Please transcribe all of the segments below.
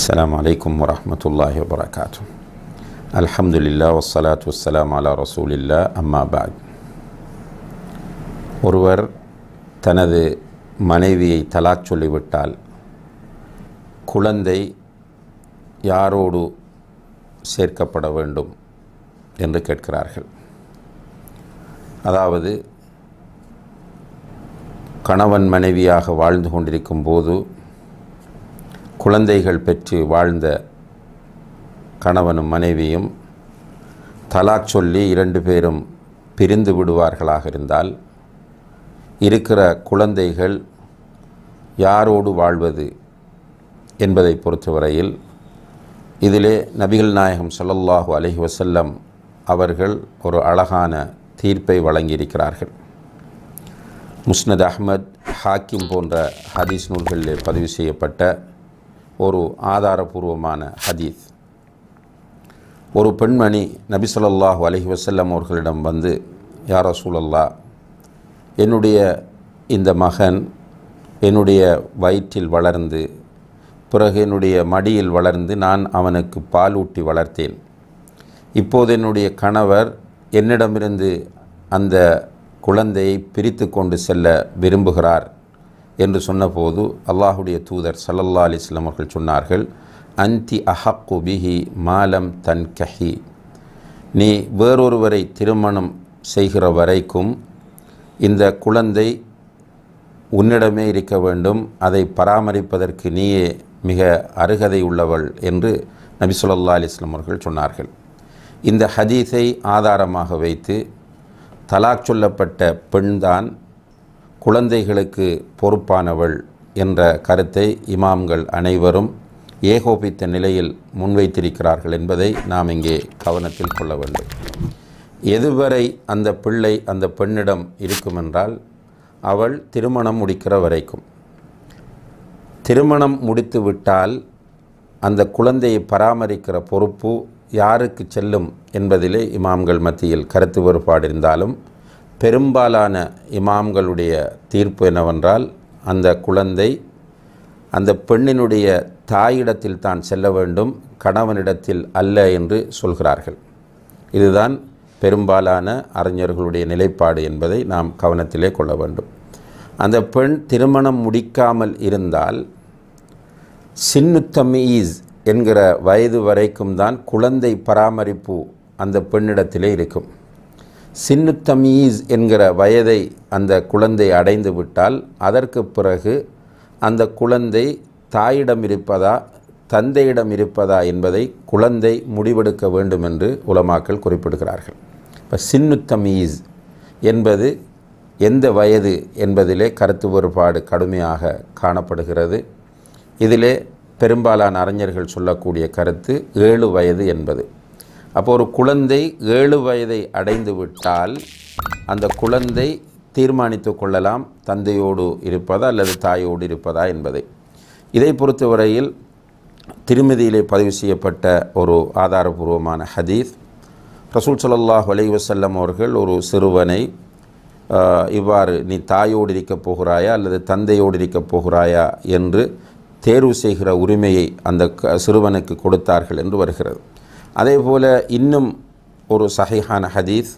السلام عليكم ورحمة الله وبركاته الحمد لله والصلاة والسلام على رسول الله أما بعد ஒருவர் தனது மனைவியை தலாச் சொல்லிவிட்டால் குழந்தை யாரோடு சேர்க்கப்பட வேண்டும் என்று கேட்கிறார்கள் அதாவது கணவன் மனைவியாக வாழ்ந்து கொண்டிருக்கும் போது குழந்தைகள் பெற்று வாழ்ந்த கணவனும் மனைவியும் தலாக் சொல்லி இரண்டு பேரும் பிரிந்து விடுவார்களாக இருந்தால் இருக்கிற குழந்தைகள் யாரோடு வாழ்வது என்பதை பொறுத்தவரையில் இதிலே நபிகள் நாயகம் சொல்லல்லாஹு அலஹி வசல்லம் அவர்கள் ஒரு அழகான தீர்ப்பை வழங்கியிருக்கிறார்கள் முஸ்னத் அஹ்மத் ஹாக்கிம் போன்ற ஹதீஸ் நூல்களில் பதிவு செய்யப்பட்ட ஒரு ஆதாரபூர்வமான ஹதீஸ் ஒரு பெண்மணி நபிசல்லாஹு அலஹி வசல்லம் அவர்களிடம் வந்து யார சூழல்லா என்னுடைய இந்த மகன் என்னுடைய வயிற்றில் வளர்ந்து பிறகு என்னுடைய மடியில் வளர்ந்து நான் அவனுக்கு பால் ஊட்டி வளர்த்தேன் இப்போது என்னுடைய கணவர் என்னிடமிருந்து அந்த குழந்தையை பிரித்து கொண்டு செல்ல விரும்புகிறார் என்று சொன்னபோது அல்லாஹுடைய தூதர் சல்லல்லா அலிஸ்லாம் அவர்கள் சொன்னார்கள் அந்தி அஹக்கு பிஹி மாலம் தன் கஹி நீ வேறொருவரை திருமணம் செய்கிற வரைக்கும் இந்த குழந்தை உன்னிடமே இருக்க வேண்டும் அதை பராமரிப்பதற்கு நீயே மிக அருகதை உள்ளவள் என்று நபி சொல்லா அலிஸ்லாம் அவர்கள் சொன்னார்கள் இந்த ஹதீஸை ஆதாரமாக வைத்து தலாக் சொல்லப்பட்ட பெண்தான் குழந்தைகளுக்கு பொறுப்பானவள் என்ற கருத்தை இமாம்கள் அனைவரும் ஏகோபித்த நிலையில் முன்வைத்திருக்கிறார்கள் என்பதை நாம் இங்கே கவனத்தில் கொள்ள வேண்டும் எதுவரை அந்த பிள்ளை அந்த பெண்ணிடம் இருக்குமென்றால் அவள் திருமணம் முடிக்கிற வரைக்கும் திருமணம் முடித்து விட்டால் அந்த குழந்தையை பராமரிக்கிற பொறுப்பு யாருக்கு செல்லும் என்பதிலே இமாம்கள் மத்தியில் கருத்து வேறுபாடு இருந்தாலும் பெரும்பாலான இமாம்களுடைய தீர்ப்பு என்னவென்றால் அந்த குழந்தை அந்த பெண்ணினுடைய தாயிடத்தில் தான் செல்ல வேண்டும் கணவனிடத்தில் அல்ல என்று சொல்கிறார்கள் இதுதான் பெரும்பாலான அறிஞர்களுடைய நிலைப்பாடு என்பதை நாம் கவனத்திலே கொள்ள வேண்டும் அந்த பெண் திருமணம் முடிக்காமல் இருந்தால் சின்னுத்தமீஸ் என்கிற வயது வரைக்கும் தான் குழந்தை பராமரிப்பு அந்த பெண்ணிடத்திலே இருக்கும் சின்னுத்தமீஸ் என்கிற வயதை அந்த குழந்தை அடைந்து விட்டால் அதற்கு பிறகு அந்த குழந்தை தாயிடம் இருப்பதா தந்தையிடம் இருப்பதா என்பதை குழந்தை முடிவெடுக்க வேண்டும் என்று உலமாக்கள் குறிப்பிடுகிறார்கள் இப்போ சின்னுத்தமீஸ் என்பது எந்த வயது என்பதிலே கருத்து வேறுபாடு கடுமையாக காணப்படுகிறது இதிலே பெரும்பாலான அறிஞர்கள் சொல்லக்கூடிய கருத்து ஏழு வயது என்பது அப்போ ஒரு குழந்தை ஏழு வயதை அடைந்து விட்டால் அந்த குழந்தை தீர்மானித்து கொள்ளலாம் தந்தையோடு இருப்பதா அல்லது தாயோடு இருப்பதா என்பதை இதை பொறுத்தவரையில் திருமதியிலே பதிவு செய்யப்பட்ட ஒரு ஆதாரபூர்வமான ஹதீஸ் ரசூல் சல்லாஹ் வலைவசல்லம் அவர்கள் ஒரு சிறுவனை இவ்வாறு நீ தாயோடு இருக்கப் போகிறாயா அல்லது தந்தையோடு இருக்கப் போகிறாயா என்று தேர்வு செய்கிற உரிமையை அந்த சிறுவனுக்கு கொடுத்தார்கள் என்று வருகிறது அதே போல இன்னும் ஒரு சஹிஹான ஹதீஸ்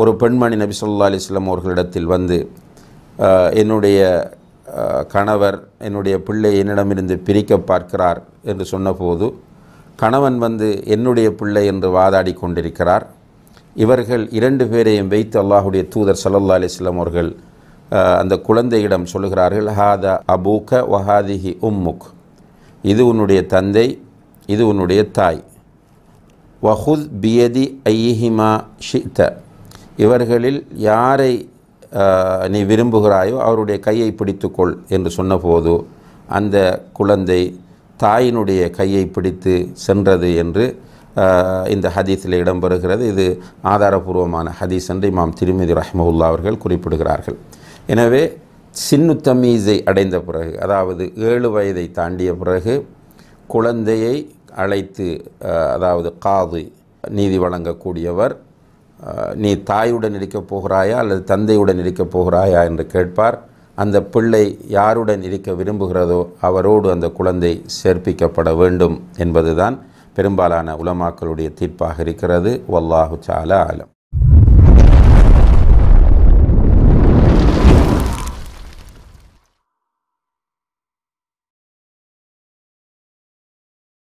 ஒரு பெண்மணி நபி சொல்லா அலிஸ்லாம் அவர்களிடத்தில் வந்து என்னுடைய கணவர் என்னுடைய பிள்ளை என்னிடமிருந்து பிரிக்க பார்க்கிறார் என்று சொன்னபோது கணவன் வந்து என்னுடைய பிள்ளை என்று வாதாடி கொண்டிருக்கிறார் இவர்கள் இரண்டு பேரையும் வைத்து அல்லாஹுடைய தூதர் சல்லல்லா அலிஸ்லாம் அவர்கள் அந்த குழந்தையிடம் சொல்கிறார்கள் ஹாதா அபூக வஹாதிஹி உம்முக் இது உன்னுடைய தந்தை இது உன்னுடைய தாய் வஹுத் பியதி ஐயிஹிமா ஷித்த இவர்களில் யாரை நீ விரும்புகிறாயோ அவருடைய கையை பிடித்துக்கொள் என்று சொன்னபோது அந்த குழந்தை தாயினுடைய கையை பிடித்து சென்றது என்று இந்த ஹதீஸில் இடம்பெறுகிறது இது ஆதாரபூர்வமான ஹதீஸ் என்று இமாம் திருமதி ரஹ்மஹுல்லா அவர்கள் குறிப்பிடுகிறார்கள் எனவே சின்னுத்தமீஸை அடைந்த பிறகு அதாவது ஏழு வயதை தாண்டிய பிறகு குழந்தையை அழைத்து அதாவது காது நீதி வழங்கக்கூடியவர் நீ தாயுடன் இருக்கப் போகிறாயா அல்லது தந்தையுடன் இருக்கப் போகிறாயா என்று கேட்பார் அந்த பிள்ளை யாருடன் இருக்க விரும்புகிறதோ அவரோடு அந்த குழந்தை சேர்ப்பிக்கப்பட வேண்டும் என்பதுதான் பெரும்பாலான உலமாக்களுடைய தீர்ப்பாக இருக்கிறது வல்லாஹு சாலா ஆலம்